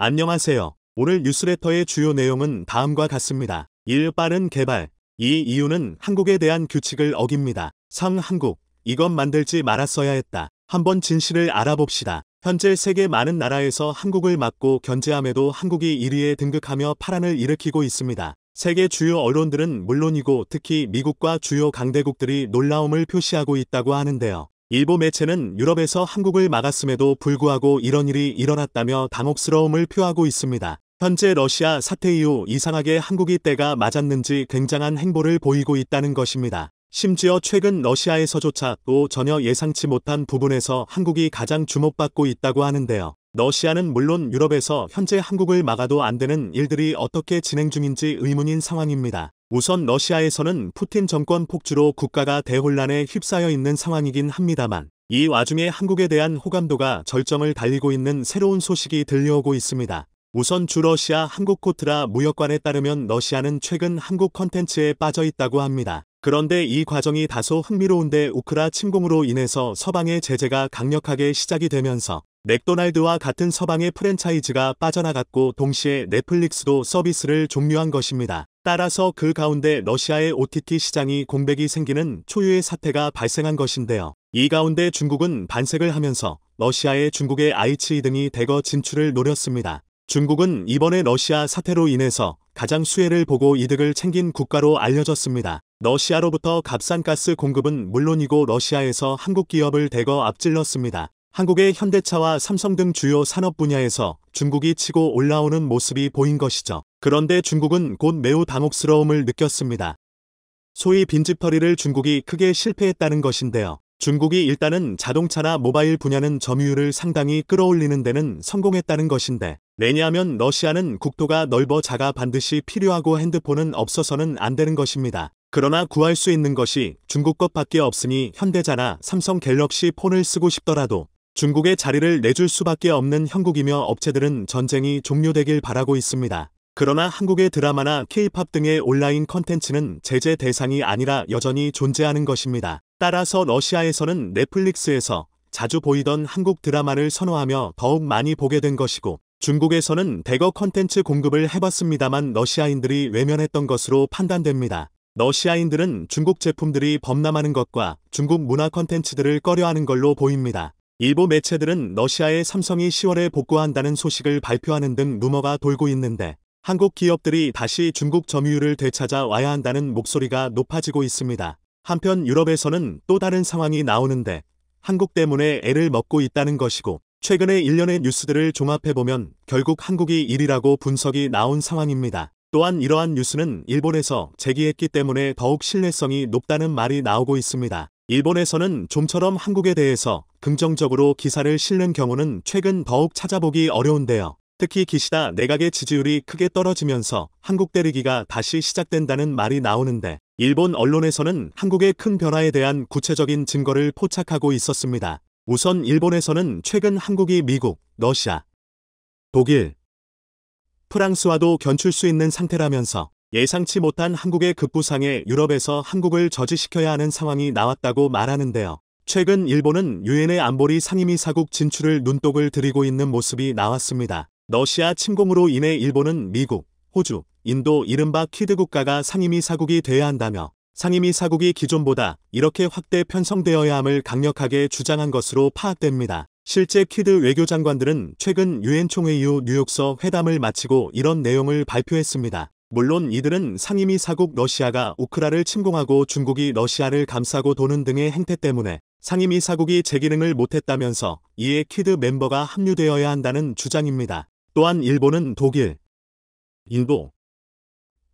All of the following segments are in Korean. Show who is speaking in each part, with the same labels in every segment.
Speaker 1: 안녕하세요. 오늘 뉴스레터의 주요 내용은 다음과 같습니다. 1. 빠른 개발 이 이유는 한국에 대한 규칙을 어깁니다. 3. 한국 이것 만들지 말았어야 했다. 한번 진실을 알아봅시다. 현재 세계 많은 나라에서 한국을 막고 견제함에도 한국이 1위에 등극하며 파란을 일으키고 있습니다. 세계 주요 언론들은 물론이고 특히 미국과 주요 강대국들이 놀라움을 표시하고 있다고 하는데요. 일부 매체는 유럽에서 한국을 막았음에도 불구하고 이런 일이 일어났다며 당혹스러움을 표하고 있습니다. 현재 러시아 사태 이후 이상하게 한국이 때가 맞았는지 굉장한 행보를 보이고 있다는 것입니다. 심지어 최근 러시아에서조차 또 전혀 예상치 못한 부분에서 한국이 가장 주목받고 있다고 하는데요. 러시아는 물론 유럽에서 현재 한국을 막아도 안 되는 일들이 어떻게 진행 중인지 의문인 상황입니다. 우선 러시아에서는 푸틴 정권 폭주로 국가가 대혼란에 휩싸여 있는 상황이긴 합니다만 이 와중에 한국에 대한 호감도가 절정을 달리고 있는 새로운 소식이 들려오고 있습니다. 우선 주 러시아 한국 코트라 무역관에 따르면 러시아는 최근 한국 컨텐츠에 빠져 있다고 합니다. 그런데 이 과정이 다소 흥미로운데 우크라 침공으로 인해서 서방의 제재가 강력하게 시작이 되면서 맥도날드와 같은 서방의 프랜차이즈가 빠져나갔고 동시에 넷플릭스도 서비스를 종료한 것입니다. 따라서 그 가운데 러시아의 OTT 시장이 공백이 생기는 초유의 사태가 발생한 것인데요. 이 가운데 중국은 반색을 하면서 러시아의 중국의 아이치 등이 대거 진출을 노렸습니다. 중국은 이번에 러시아 사태로 인해서 가장 수혜를 보고 이득을 챙긴 국가로 알려졌습니다. 러시아로부터 값싼 가스 공급은 물론이고 러시아에서 한국 기업을 대거 앞질렀습니다. 한국의 현대차와 삼성 등 주요 산업 분야에서 중국이 치고 올라오는 모습이 보인 것이죠. 그런데 중국은 곧 매우 당혹스러움을 느꼈습니다. 소위 빈집털리를 중국이 크게 실패했다는 것인데요. 중국이 일단은 자동차나 모바일 분야는 점유율을 상당히 끌어올리는 데는 성공했다는 것인데 왜냐하면 러시아는 국토가 넓어 자가 반드시 필요하고 핸드폰은 없어서는 안 되는 것입니다. 그러나 구할 수 있는 것이 중국 것밖에 없으니 현대자나 삼성 갤럭시 폰을 쓰고 싶더라도 중국의 자리를 내줄 수밖에 없는 형국이며 업체들은 전쟁이 종료되길 바라고 있습니다. 그러나 한국의 드라마나 케이팝 등의 온라인 컨텐츠는 제재 대상이 아니라 여전히 존재하는 것입니다. 따라서 러시아에서는 넷플릭스에서 자주 보이던 한국 드라마를 선호하며 더욱 많이 보게 된 것이고 중국에서는 대거 컨텐츠 공급을 해봤습니다만 러시아인들이 외면했던 것으로 판단됩니다. 러시아인들은 중국 제품들이 범람하는 것과 중국 문화 컨텐츠들을 꺼려하는 걸로 보입니다. 일부 매체들은 러시아의 삼성이 10월에 복구한다는 소식을 발표하는 등 루머가 돌고 있는데 한국 기업들이 다시 중국 점유율을 되찾아 와야 한다는 목소리가 높아지고 있습니다. 한편 유럽에서는 또 다른 상황이 나오는데 한국 때문에 애를 먹고 있다는 것이고 최근에 일련의 뉴스들을 종합해보면 결국 한국이 1위라고 분석이 나온 상황입니다. 또한 이러한 뉴스는 일본에서 제기했기 때문에 더욱 신뢰성이 높다는 말이 나오고 있습니다. 일본에서는 좀처럼 한국에 대해서 긍정적으로 기사를 실는 경우는 최근 더욱 찾아보기 어려운데요. 특히 기시다 내각의 지지율이 크게 떨어지면서 한국 때리기가 다시 시작된다는 말이 나오는데 일본 언론에서는 한국의 큰 변화에 대한 구체적인 증거를 포착하고 있었습니다. 우선 일본에서는 최근 한국이 미국, 러시아, 독일, 프랑스와도 견출 수 있는 상태라면서 예상치 못한 한국의 급부상에 유럽에서 한국을 저지시켜야 하는 상황이 나왔다고 말하는데요. 최근 일본은 유엔의 안보리 상임위 사국 진출을 눈독을 들이고 있는 모습이 나왔습니다. 러시아 침공으로 인해 일본은 미국, 호주, 인도 이른바 키드 국가가 상임위 사국이 돼야 한다며 상임위 사국이 기존보다 이렇게 확대 편성되어야 함을 강력하게 주장한 것으로 파악됩니다. 실제 키드 외교장관들은 최근 유엔 총회 이후 뉴욕서 회담을 마치고 이런 내용을 발표했습니다. 물론 이들은 상임위 사국 러시아가 우크라를 침공하고 중국이 러시아를 감싸고 도는 등의 행태 때문에 상임위 사국이 재 기능을 못했다면서 이에 키드 멤버가 합류되어야 한다는 주장입니다. 또한 일본은 독일, 인도,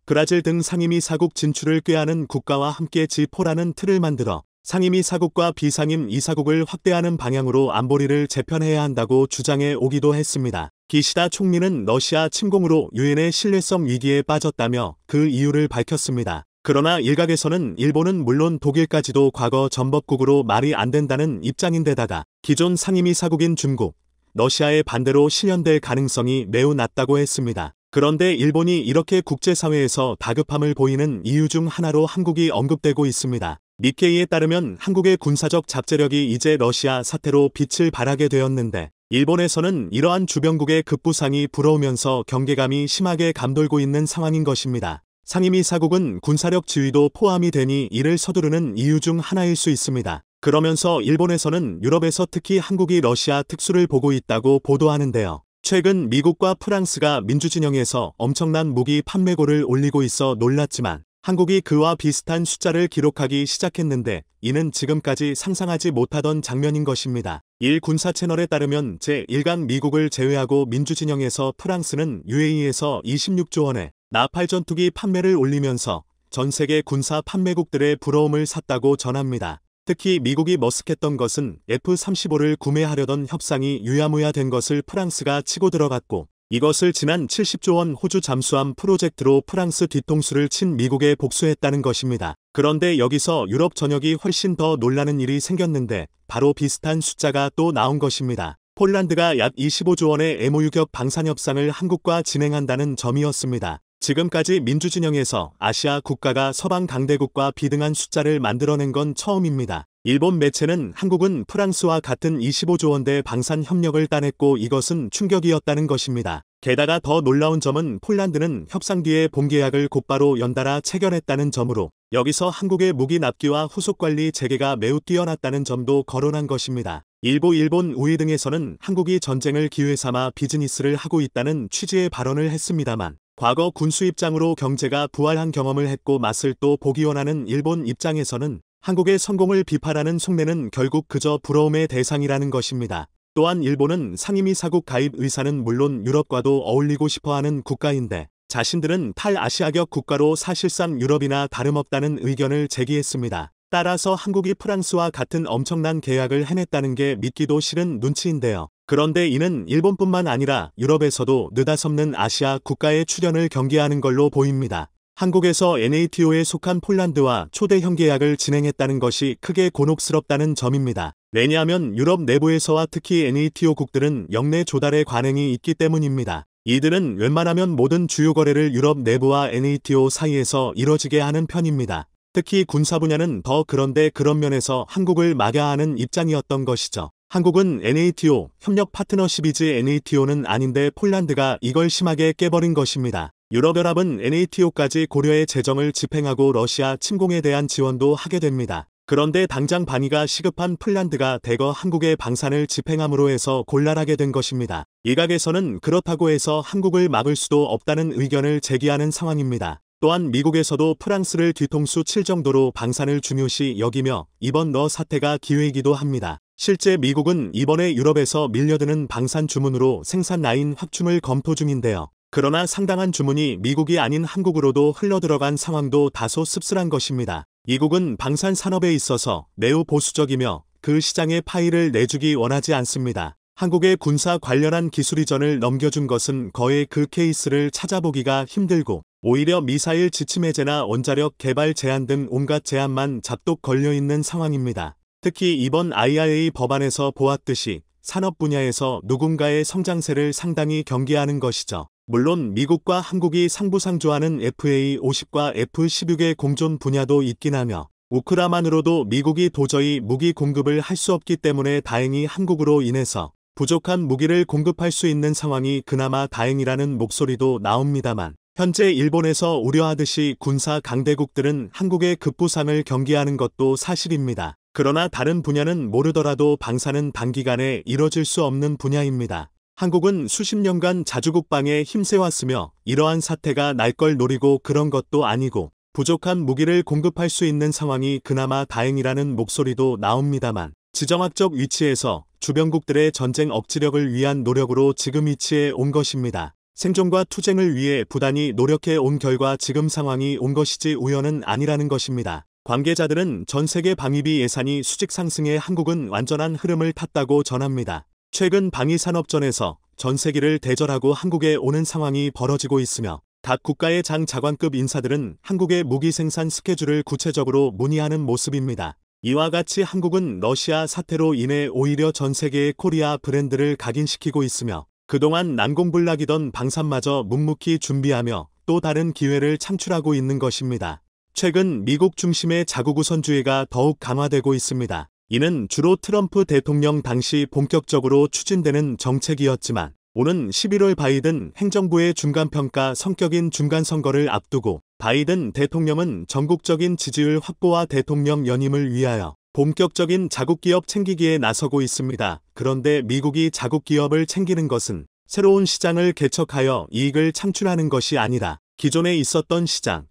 Speaker 1: 브라질 등 상임위 사국 진출을 꾀하는 국가와 함께 G4라는 틀을 만들어 상임위 사국과 비상임 이사국을 확대하는 방향으로 안보리를 재편해야 한다고 주장해 오기도 했습니다. 기시다 총리는 러시아 침공으로 유엔의 신뢰성 위기에 빠졌다며 그 이유를 밝혔습니다. 그러나 일각에서는 일본은 물론 독일까지도 과거 전법국으로 말이 안 된다는 입장인데다가 기존 상임위 사국인 중국, 러시아의 반대로 실현될 가능성이 매우 낮다고 했습니다. 그런데 일본이 이렇게 국제사회에서 다급함을 보이는 이유 중 하나로 한국이 언급되고 있습니다. 니케이에 따르면 한국의 군사적 잡재력이 이제 러시아 사태로 빛을 발하게 되었는데 일본에서는 이러한 주변국의 급부상이 불어오면서 경계감이 심하게 감돌고 있는 상황인 것입니다. 상임위 사국은 군사력 지위도 포함이 되니 이를 서두르는 이유 중 하나일 수 있습니다. 그러면서 일본에서는 유럽에서 특히 한국이 러시아 특수를 보고 있다고 보도하는데요. 최근 미국과 프랑스가 민주진영에서 엄청난 무기 판매고를 올리고 있어 놀랐지만 한국이 그와 비슷한 숫자를 기록하기 시작했는데 이는 지금까지 상상하지 못하던 장면인 것입니다. 일 군사 채널에 따르면 제1간 미국을 제외하고 민주진영에서 프랑스는 UAE에서 26조 원에 나팔 전투기 판매를 올리면서 전 세계 군사 판매국들의 부러움을 샀다고 전합니다. 특히 미국이 머쓱했던 것은 F-35를 구매하려던 협상이 유야무야 된 것을 프랑스가 치고 들어갔고 이것을 지난 70조 원 호주 잠수함 프로젝트로 프랑스 뒤통수를 친 미국에 복수했다는 것입니다. 그런데 여기서 유럽 전역이 훨씬 더 놀라는 일이 생겼는데 바로 비슷한 숫자가 또 나온 것입니다. 폴란드가 약 25조 원의 MOU 겹 방산 협상을 한국과 진행한다는 점이었습니다. 지금까지 민주진영에서 아시아 국가가 서방 강대국과 비등한 숫자를 만들어낸 건 처음입니다. 일본 매체는 한국은 프랑스와 같은 25조 원대 방산 협력을 따냈고 이것은 충격이었다는 것입니다. 게다가 더 놀라운 점은 폴란드는 협상 뒤에 본계약을 곧바로 연달아 체결했다는 점으로 여기서 한국의 무기 납기와 후속관리 재개가 매우 뛰어났다는 점도 거론한 것입니다. 일부 일본 우회 등에서는 한국이 전쟁을 기회 삼아 비즈니스를 하고 있다는 취지의 발언을 했습니다만 과거 군수 입장으로 경제가 부활한 경험을 했고 맛을 또 보기 원하는 일본 입장에서는 한국의 성공을 비판하는 속내는 결국 그저 부러움의 대상이라는 것입니다. 또한 일본은 상임위 사국 가입 의사는 물론 유럽과도 어울리고 싶어하는 국가인데 자신들은 탈아시아격 국가로 사실상 유럽이나 다름없다는 의견을 제기했습니다. 따라서 한국이 프랑스와 같은 엄청난 계약을 해냈다는 게 믿기도 싫은 눈치인데요. 그런데 이는 일본뿐만 아니라 유럽에서도 느닷없는 아시아 국가의 출연을 경계하는 걸로 보입니다. 한국에서 NATO에 속한 폴란드와 초대 형계약을 진행했다는 것이 크게 곤혹스럽다는 점입니다. 왜냐하면 유럽 내부에서와 특히 NATO 국들은 영내 조달의 관행이 있기 때문입니다. 이들은 웬만하면 모든 주요 거래를 유럽 내부와 NATO 사이에서 이뤄지게 하는 편입니다. 특히 군사 분야는 더 그런데 그런 면에서 한국을 막야하는 입장이었던 것이죠. 한국은 NATO 협력 파트너십이지 NATO는 아닌데 폴란드가 이걸 심하게 깨버린 것입니다. 유럽연합은 NATO까지 고려의 재정을 집행하고 러시아 침공에 대한 지원도 하게 됩니다. 그런데 당장 반의가 시급한 폴란드가 대거 한국의 방산을 집행함으로 해서 곤란하게 된 것입니다. 일각에서는 그렇다고 해서 한국을 막을 수도 없다는 의견을 제기하는 상황입니다. 또한 미국에서도 프랑스를 뒤통수 칠 정도로 방산을 중요시 여기며 이번 러 사태가 기회이기도 합니다. 실제 미국은 이번에 유럽에서 밀려드는 방산 주문으로 생산 라인 확충을 검토 중인데요. 그러나 상당한 주문이 미국이 아닌 한국으로도 흘러들어간 상황도 다소 씁쓸한 것입니다. 이국은 방산 산업에 있어서 매우 보수적이며 그 시장의 파이를 내주기 원하지 않습니다. 한국의 군사 관련한 기술 이전을 넘겨준 것은 거의 그 케이스를 찾아보기가 힘들고 오히려 미사일 지침 해제나 원자력 개발 제한 등 온갖 제한만 잡독 걸려있는 상황입니다. 특히 이번 IRA 법안에서 보았듯이 산업 분야에서 누군가의 성장세를 상당히 경계하는 것이죠. 물론 미국과 한국이 상부상조하는 FA50과 F16의 공존 분야도 있긴 하며 우크라만으로도 미국이 도저히 무기 공급을 할 수 없기 때문에 다행히 한국으로 인해서 부족한 무기를 공급할 수 있는 상황이 그나마 다행이라는 목소리도 나옵니다만 현재 일본에서 우려하듯이 군사 강대국들은 한국의 급부상을 경계하는 것도 사실입니다. 그러나 다른 분야는 모르더라도 방사는 단기간에 이뤄질 수 없는 분야입니다. 한국은 수십 년간 자주국방에 힘세웠으며 이러한 사태가 날 걸 노리고 그런 것도 아니고 부족한 무기를 공급할 수 있는 상황이 그나마 다행이라는 목소리도 나옵니다만 지정학적 위치에서 주변국들의 전쟁 억지력을 위한 노력으로 지금 위치에 온 것입니다. 생존과 투쟁을 위해 부단히 노력해 온 결과 지금 상황이 온 것이지 우연은 아니라는 것입니다. 관계자들은 전 세계 방위비 예산이 수직 상승에 한국은 완전한 흐름을 탔다고 전합니다. 최근 방위산업전에서 전세기를 대절하고 한국에 오는 상황이 벌어지고 있으며 각 국가의 장 자관급 인사들은 한국의 무기 생산 스케줄을 구체적으로 문의하는 모습입니다. 이와 같이 한국은 러시아 사태로 인해 오히려 전 세계의 코리아 브랜드를 각인시키고 있으며 그동안 난공불락이던 방산마저 묵묵히 준비하며 또 다른 기회를 창출하고 있는 것입니다. 최근 미국 중심의 자국 우선주의가 더욱 강화되고 있습니다. 이는 주로 트럼프 대통령 당시 본격적으로 추진되는 정책이었지만 오는 11월 바이든 행정부의 중간평가 성격인 중간선거를 앞두고 바이든 대통령은 전국적인 지지율 확보와 대통령 연임을 위하여 본격적인 자국기업 챙기기에 나서고 있습니다. 그런데 미국이 자국기업을 챙기는 것은 새로운 시장을 개척하여 이익을 창출하는 것이 아니라 기존에 있었던 시장,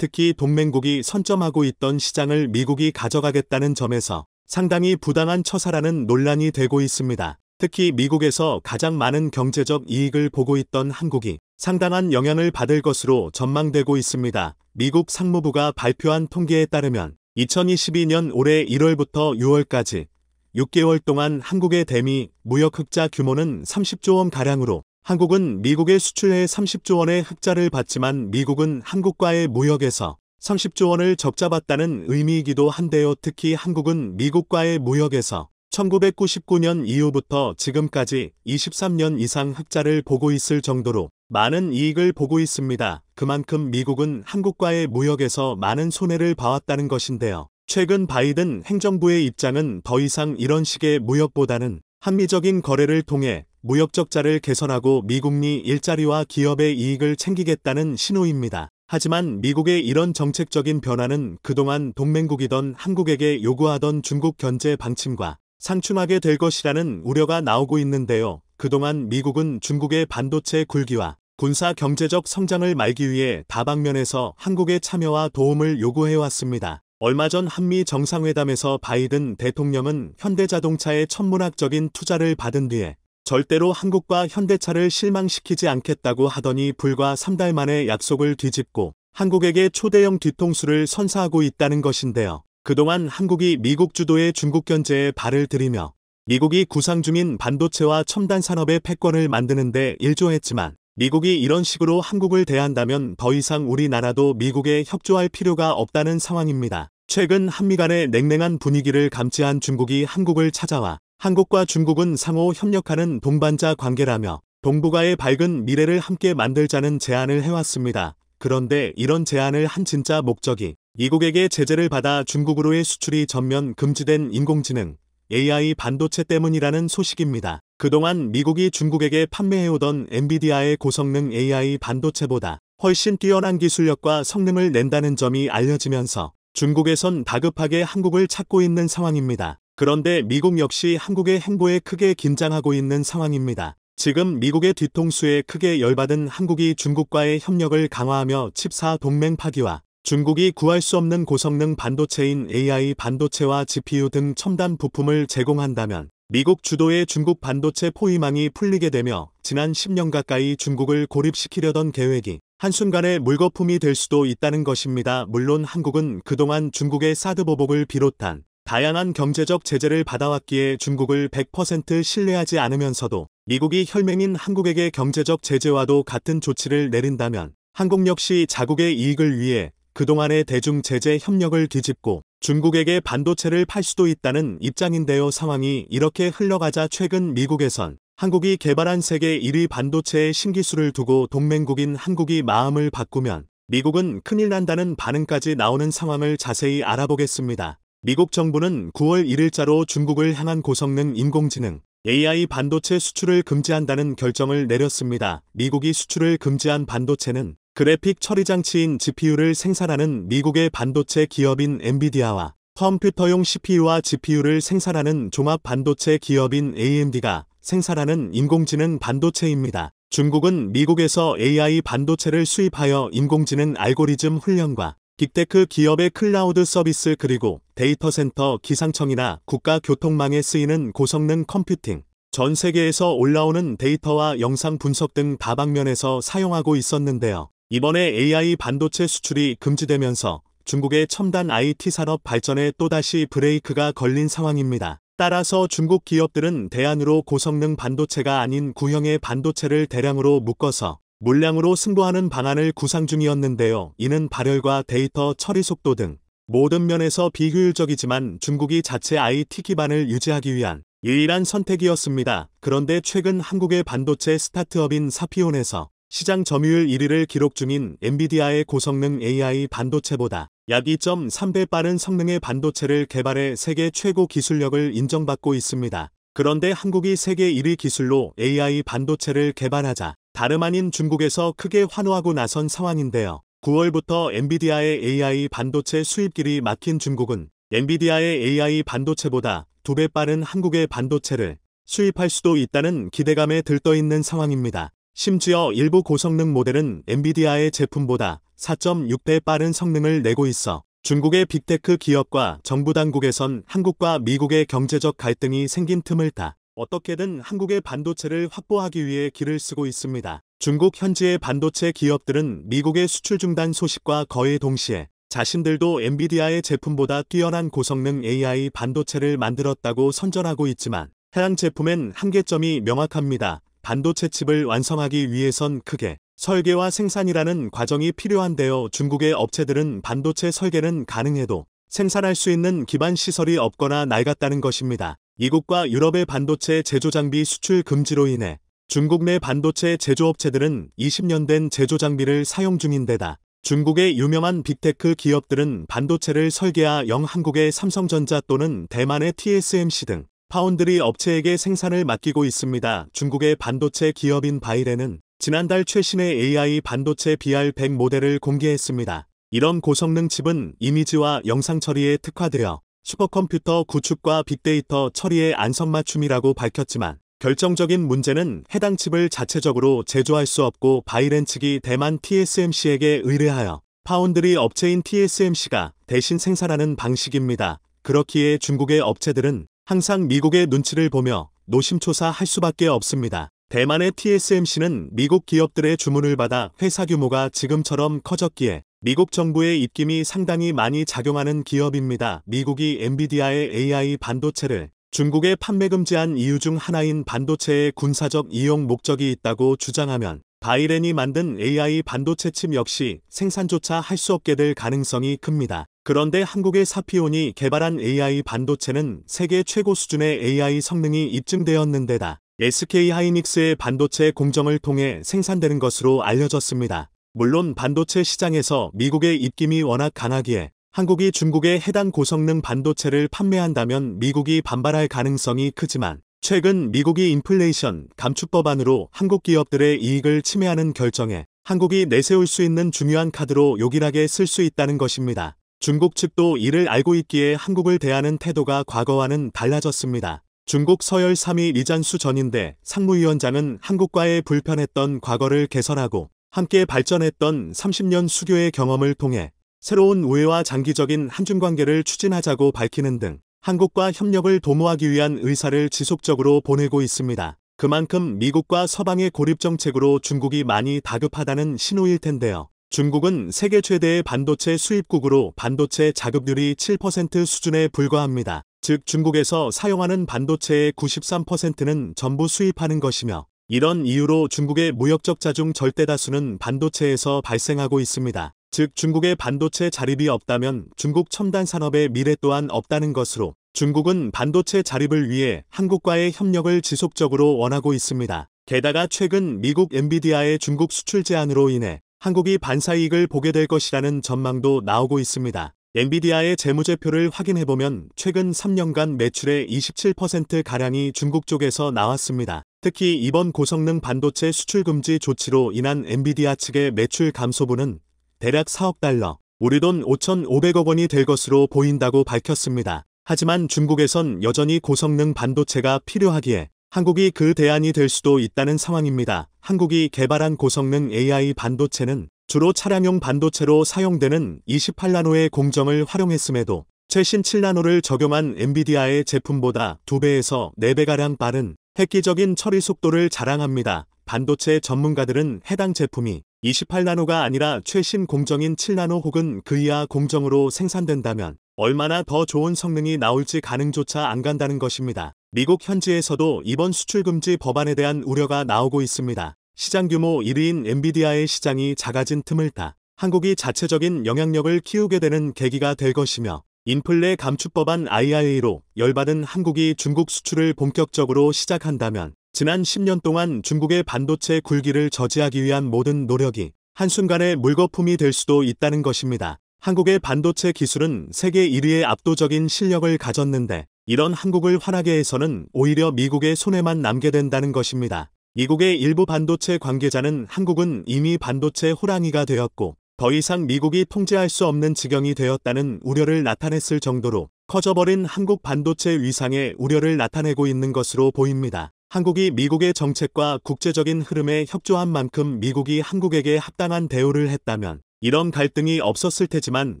Speaker 1: 특히 동맹국이 선점하고 있던 시장을 미국이 가져가겠다는 점에서 상당히 부당한 처사라는 논란이 되고 있습니다. 특히 미국에서 가장 많은 경제적 이익을 보고 있던 한국이 상당한 영향을 받을 것으로 전망되고 있습니다. 미국 상무부가 발표한 통계에 따르면 2022년 올해 1월부터 6월까지 6개월 동안 한국의 대미 무역 흑자 규모는 30조 원가량으로 한국은 미국의 수출해 30조 원의 흑자를 봤지만 미국은 한국과의 무역에서 30조 원을 적잡았다는 의미이기도 한데요. 특히 한국은 미국과의 무역에서 1999년 이후부터 지금까지 23년 이상 흑자를 보고 있을 정도로 많은 이익을 보고 있습니다. 그만큼 미국은 한국과의 무역에서 많은 손해를 봐왔다는 것인데요. 최근 바이든 행정부의 입장은 더 이상 이런 식의 무역보다는 합리적인 거래를 통해 무역적자를 개선하고 미국 내 일자리와 기업의 이익을 챙기겠다는 신호입니다. 하지만 미국의 이런 정책적인 변화는 그동안 동맹국이던 한국에게 요구하던 중국 견제 방침과 상충하게 될 것이라는 우려가 나오고 있는데요. 그동안 미국은 중국의 반도체 굴기와 군사 경제적 성장을 말기 위해 다방면에서 한국의 참여와 도움을 요구해왔습니다. 얼마 전 한미 정상회담에서 바이든 대통령은 현대자동차의 천문학적인 투자를 받은 뒤에 절대로 한국과 현대차를 실망시키지 않겠다고 하더니 불과 3달 만에 약속을 뒤집고 한국에게 초대형 뒤통수를 선사하고 있다는 것인데요. 그동안 한국이 미국 주도의 중국 견제에 발을 들이며 미국이 구상 중인 반도체와 첨단 산업의 패권을 만드는데 일조했지만 미국이 이런 식으로 한국을 대한다면 더 이상 우리나라도 미국에 협조할 필요가 없다는 상황입니다. 최근 한미 간의 냉랭한 분위기를 감지한 중국이 한국을 찾아와 한국과 중국은 상호 협력하는 동반자 관계라며 동북아의 밝은 미래를 함께 만들자는 제안을 해왔습니다. 그런데 이런 제안을 한 진짜 목적이 이국에게 제재를 받아 중국으로의 수출이 전면 금지된 인공지능, AI 반도체 때문이라는 소식입니다. 그동안 미국이 중국에게 판매해오던 엔비디아의 고성능 AI 반도체보다 훨씬 뛰어난 기술력과 성능을 낸다는 점이 알려지면서 중국에선 다급하게 한국을 찾고 있는 상황입니다. 그런데 미국 역시 한국의 행보에 크게 긴장하고 있는 상황입니다. 지금 미국의 뒤통수에 크게 열받은 한국이 중국과의 협력을 강화하며 칩사 동맹 파기와 중국이 구할 수 없는 고성능 반도체인 AI 반도체와 GPU 등 첨단 부품을 제공한다면 미국 주도의 중국 반도체 포위망이 풀리게 되며 지난 10년 가까이 중국을 고립시키려던 계획이 한순간에 물거품이 될 수도 있다는 것입니다. 물론 한국은 그동안 중국의 사드 보복을 비롯한 다양한 경제적 제재를 받아왔기에 중국을 100% 신뢰하지 않으면서도 미국이 혈맹인 한국에게 경제적 제재와도 같은 조치를 내린다면 한국 역시 자국의 이익을 위해 그동안의 대중 제재 협력을 뒤집고 중국에게 반도체를 팔 수도 있다는 입장인데요. 상황이 이렇게 흘러가자 최근 미국에선 한국이 개발한 세계 1위 반도체의 신기술을 두고 동맹국인 한국이 마음을 바꾸면 미국은 큰일 난다는 반응까지 나오는 상황을 자세히 알아보겠습니다. 미국 정부는 9월 1일자로 중국을 향한 고성능 인공지능 AI 반도체 수출을 금지한다는 결정을 내렸습니다. 미국이 수출을 금지한 반도체는 그래픽 처리 장치인 GPU를 생산하는 미국의 반도체 기업인 엔비디아와 컴퓨터용 CPU와 GPU를 생산하는 종합 반도체 기업인 AMD가 생산하는 인공지능 반도체입니다. 중국은 미국에서 AI 반도체를 수입하여 인공지능 알고리즘 훈련과 빅테크 기업의 클라우드 서비스 그리고 데이터 센터 기상청이나 국가교통망에 쓰이는 고성능 컴퓨팅, 전 세계에서 올라오는 데이터와 영상 분석 등 다방면에서 사용하고 있었는데요. 이번에 AI 반도체 수출이 금지되면서 중국의 첨단 IT 산업 발전에 또다시 브레이크가 걸린 상황입니다. 따라서 중국 기업들은 대안으로 고성능 반도체가 아닌 구형의 반도체를 대량으로 묶어서 물량으로 승부하는 방안을 구상 중이었는데요. 이는 발열과 데이터 처리 속도 등 모든 면에서 비효율적이지만 중국이 자체 IT 기반을 유지하기 위한 유일한 선택이었습니다. 그런데 최근 한국의 반도체 스타트업인 사피온에서 시장 점유율 1위를 기록 중인 엔비디아의 고성능 AI 반도체보다 약 2.3배 빠른 성능의 반도체를 개발해 세계 최고 기술력을 인정받고 있습니다. 그런데 한국이 세계 1위 기술로 AI 반도체를 개발하자 다름 아닌 중국에서 크게 환호하고 나선 상황인데요. 9월부터 엔비디아의 AI 반도체 수입길이 막힌 중국은 엔비디아의 AI 반도체보다 두 배 빠른 한국의 반도체를 수입할 수도 있다는 기대감에 들떠 있는 상황입니다. 심지어 일부 고성능 모델은 엔비디아의 제품보다 4.6배 빠른 성능을 내고 있어 중국의 빅테크 기업과 정부 당국에선 한국과 미국의 경제적 갈등이 생긴 틈을 타 어떻게든 한국의 반도체를 확보하기 위해 길을 쓰고 있습니다. 중국 현지의 반도체 기업들은 미국의 수출 중단 소식과 거의 동시에 자신들도 엔비디아의 제품보다 뛰어난 고성능 AI 반도체를 만들었다고 선전하고 있지만 해당 제품엔 한계점이 명확합니다. 반도체 칩을 완성하기 위해선 크게 설계와 생산이라는 과정이 필요한데요. 중국의 업체들은 반도체 설계는 가능해도 생산할 수 있는 기반 시설이 없거나 낡았다는 것입니다. 이국과 유럽의 반도체 제조장비 수출 금지로 인해 중국 내 반도체 제조업체들은 20년 된 제조장비를 사용 중인데다 중국의 유명한 빅테크 기업들은 반도체를 설계하영 한국의 삼성전자 또는 대만의 TSMC 등 파운드리 업체에게 생산을 맡기고 있습니다. 중국의 반도체 기업인 바이레는 지난달 최신의 AI 반도체 BR100 모델을 공개했습니다. 이런 고성능 칩은 이미지와 영상 처리에 특화되어 슈퍼컴퓨터 구축과 빅데이터 처리의 안성맞춤이라고 밝혔지만 결정적인 문제는 해당 칩을 자체적으로 제조할 수 없고 바이렌 측이 대만 TSMC에게 의뢰하여 파운드리 업체인 TSMC가 대신 생산하는 방식입니다. 그렇기에 중국의 업체들은 항상 미국의 눈치를 보며 노심초사할 수밖에 없습니다. 대만의 TSMC는 미국 기업들의 주문을 받아 회사 규모가 지금처럼 커졌기에 미국 정부의 입김이 상당히 많이 작용하는 기업입니다. 미국이 엔비디아의 AI 반도체를 중국에 판매 금지한 이유 중 하나인 반도체의 군사적 이용 목적이 있다고 주장하면 바이렌이 만든 AI 반도체 칩 역시 생산조차 할 수 없게 될 가능성이 큽니다. 그런데 한국의 사피온이 개발한 AI 반도체는 세계 최고 수준의 AI 성능이 입증되었는데다 SK 하이닉스의 반도체 공정을 통해 생산되는 것으로 알려졌습니다. 물론 반도체 시장에서 미국의 입김이 워낙 강하기에 한국이 중국에 해당 고성능 반도체를 판매한다면 미국이 반발할 가능성이 크지만 최근 미국이 인플레이션 감축법안으로 한국 기업들의 이익을 침해하는 결정에 한국이 내세울 수 있는 중요한 카드로 요긴하게 쓸 수 있다는 것입니다. 중국 측도 이를 알고 있기에 한국을 대하는 태도가 과거와는 달라졌습니다. 중국 서열 3위 리잔수 전인데 상무위원장은 한국과의 불편했던 과거를 개선하고 함께 발전했던 30년 수교의 경험을 통해 새로운 우회와 장기적인 한중관계를 추진하자고 밝히는 등 한국과 협력을 도모하기 위한 의사를 지속적으로 보내고 있습니다. 그만큼 미국과 서방의 고립정책으로 중국이 많이 다급하다는 신호일 텐데요. 중국은 세계 최대의 반도체 수입국으로 반도체 자급률이 7% 수준에 불과합니다. 즉 중국에서 사용하는 반도체의 93%는 전부 수입하는 것이며 이런 이유로 중국의 무역적 자중 절대다수는 반도체에서 발생하고 있습니다. 즉 중국의 반도체 자립이 없다면 중국 첨단 산업의 미래 또한 없다는 것으로 중국은 반도체 자립을 위해 한국과의 협력을 지속적으로 원하고 있습니다. 게다가 최근 미국 엔비디아의 중국 수출 제한으로 인해 한국이 반사이익을 보게 될 것이라는 전망도 나오고 있습니다. 엔비디아의 재무제표를 확인해보면 최근 3년간 매출의 27%가량이 중국 쪽에서 나왔습니다. 특히 이번 고성능 반도체 수출 금지 조치로 인한 엔비디아 측의 매출 감소분은 대략 4억 달러, 우리 돈 5,500억 원이 될 것으로 보인다고 밝혔습니다. 하지만 중국에선 여전히 고성능 반도체가 필요하기에 한국이 그 대안이 될 수도 있다는 상황입니다. 한국이 개발한 고성능 AI 반도체는 주로 차량용 반도체로 사용되는 28나노의 공정을 활용했음에도 최신 7나노를 적용한 엔비디아의 제품보다 2배에서 4배가량 빠른 획기적인 처리 속도를 자랑합니다. 반도체 전문가들은 해당 제품이 28나노가 아니라 최신 공정인 7나노 혹은 그 이하 공정으로 생산된다면 얼마나 더 좋은 성능이 나올지 가능조차 안 간다는 것입니다. 미국 현지에서도 이번 수출금지 법안에 대한 우려가 나오고 있습니다. 시장 규모 1위인 엔비디아의 시장이 작아진 틈을 타 한국이 자체적인 영향력을 키우게 되는 계기가 될 것이며 인플레 감축법안 IRA로 열받은 한국이 중국 수출을 본격적으로 시작한다면 지난 10년 동안 중국의 반도체 굴기를 저지하기 위한 모든 노력이 한순간에 물거품이 될 수도 있다는 것입니다. 한국의 반도체 기술은 세계 1위의 압도적인 실력을 가졌는데 이런 한국을 환하게 해서는 오히려 미국의 손에만 남게 된다는 것입니다. 미국의 일부 반도체 관계자는 한국은 이미 반도체 호랑이가 되었고 더 이상 미국이 통제할 수 없는 지경이 되었다는 우려를 나타냈을 정도로 커져버린 한국 반도체 위상에 우려를 나타내고 있는 것으로 보입니다. 한국이 미국의 정책과 국제적인 흐름에 협조한 만큼 미국이 한국에게 합당한 대우를 했다면 이런 갈등이 없었을 테지만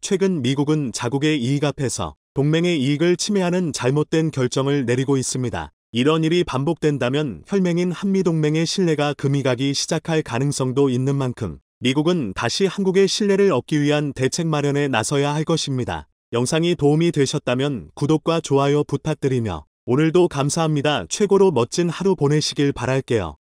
Speaker 1: 최근 미국은 자국의 이익 앞에서 동맹의 이익을 침해하는 잘못된 결정을 내리고 있습니다. 이런 일이 반복된다면 혈맹인 한미동맹의 신뢰가 금이 가기 시작할 가능성도 있는 만큼 미국은 다시 한국의 신뢰를 얻기 위한 대책 마련에 나서야 할 것입니다. 영상이 도움이 되셨다면 구독과 좋아요 부탁드리며 오늘도 감사합니다. 최고로 멋진 하루 보내시길 바랄게요.